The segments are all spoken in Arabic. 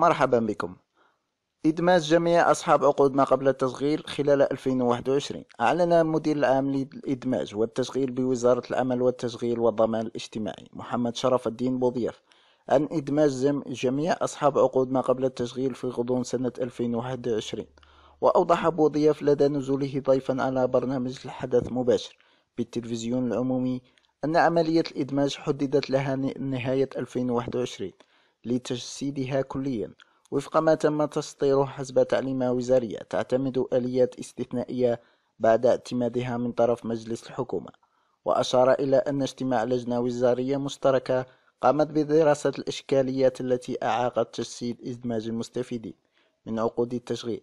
مرحبا بكم إدماج جميع أصحاب عقود ما قبل التشغيل خلال 2021 أعلن المدير العام للإدماج والتشغيل بوزارة العمل والتشغيل والضمان الاجتماعي محمد شرف الدين بوضيف عن إدماج جميع أصحاب عقود ما قبل التشغيل في غضون سنة 2021 وأوضح بوضيف لدى نزوله ضيفا على برنامج الحدث مباشر بالتلفزيون العمومي أن عملية الإدماج حددت لها نهاية 2021 لتجسيدها كليا وفق ما تم تسطيره حسب تعليمة وزارية تعتمد آليات استثنائية بعد اعتمادها من طرف مجلس الحكومة وأشار إلى أن اجتماع لجنة وزارية مشتركة قامت بدراسة الإشكاليات التي أعاقت تجسيد إدماج المستفيدين من عقود التشغيل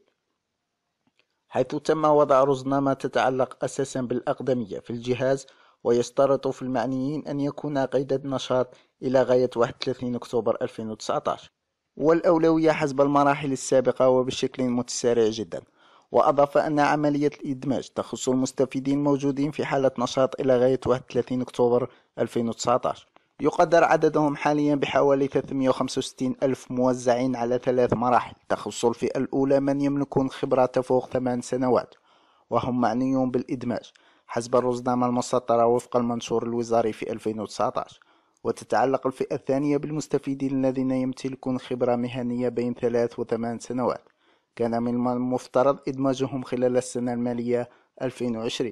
حيث تم وضع رزنامة تتعلق أساسا بالأقدمية في الجهاز ويشترط في المعنيين أن يكون قيد النشاط إلى غاية 31 أكتوبر 2019 والأولوية حسب المراحل السابقة وبشكل متسارع جدا وأضاف أن عملية الإدماج تخص المستفيدين الموجودين في حالة نشاط إلى غاية 31 أكتوبر 2019 يقدر عددهم حاليا بحوالي 365 ألف موزعين على ثلاث مراحل تخص الفئة الأولى من يملكون خبرة تفوق ثمان سنوات وهم معنيون بالإدماج حسب الرزنامة المسطرة وفق المنشور الوزاري في 2019 وتتعلق الفئة الثانية بالمستفيدين الذين يمتلكون خبرة مهنية بين ثلاث وثمان سنوات كان من المفترض إدماجهم خلال السنة المالية 2020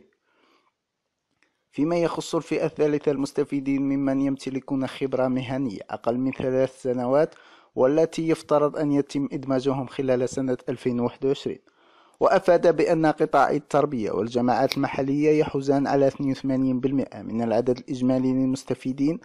فيما يخص الفئة الثالثة المستفيدين ممن يمتلكون خبرة مهنية أقل من ثلاث سنوات والتي يفترض أن يتم إدماجهم خلال سنة 2021 وأفاد بأن قطاع التربية والجماعات المحلية يحوزان على 82% من العدد الإجمالي للمستفيدين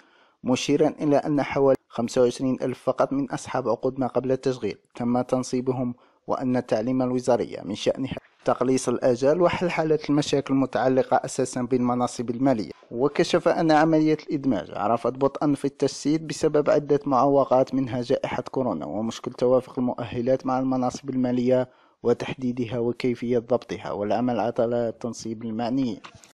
مشيرا إلى أن حوالي 25 ألف فقط من أصحاب عقود ما قبل التشغيل تم تنصيبهم وأن التعليم الوزارية من شأنها تقليص الآجال وحل حالة المشاكل المتعلقة أساسا بالمناصب المالية وكشف أن عملية الإدماج عرفت بطئا في التجسيد بسبب عدة معوقات منها جائحة كورونا ومشكل توافق المؤهلات مع المناصب المالية وتحديدها وكيفية ضبطها والعمل على تنصيب المعنيين